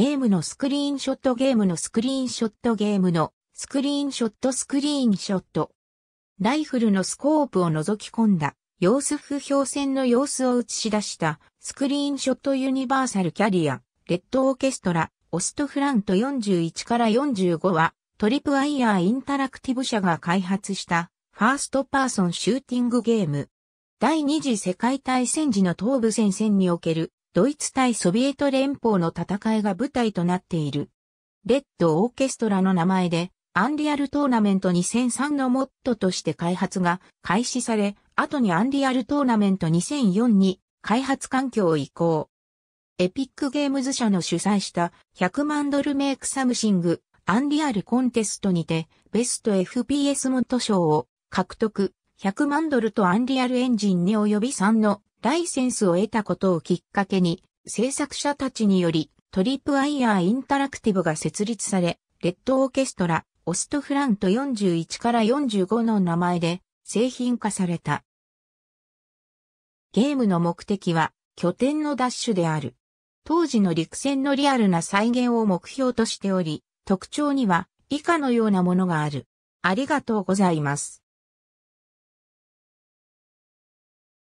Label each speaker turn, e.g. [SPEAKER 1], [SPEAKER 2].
[SPEAKER 1] ゲーム
[SPEAKER 2] のスクリーンショットゲームのスクリーンショットゲームのスクリーンショットスクリーンショット。ライフルのスコープを覗き込んだ様子不評戦の様子を映し出したスクリーンショットユニバーサルキャリア、レッドオーケストラ、オストフラント41から45はトリプアイヤーインタラクティブ社が開発したファーストパーソンシューティングゲーム。第二次世界大戦時の東部戦線におけるドイツ対ソビエト連邦の戦いが舞台となっている。レッドオーケストラの名前で、アンリアルトーナメント2003のモッドとして開発が開始され、後にアンリアルトーナメント2004に開発環境を移行。エピックゲームズ社の主催した100万ドルメイクサムシングアンリアルコンテストにてベスト FPS モッド賞を獲得100万ドルとアンリアルエンジンに及び3のライセンスを得たことをきっかけに、制作者たちにより、トリップアイヤーインタラクティブが設立され、レッドオーケストラ、オストフラント41から45の名前で製品化された。ゲームの目的は拠点の奪取である。当時の陸戦のリアルな再現を目標としており、特徴には以下のようなものがある。ありがとう
[SPEAKER 1] ございます。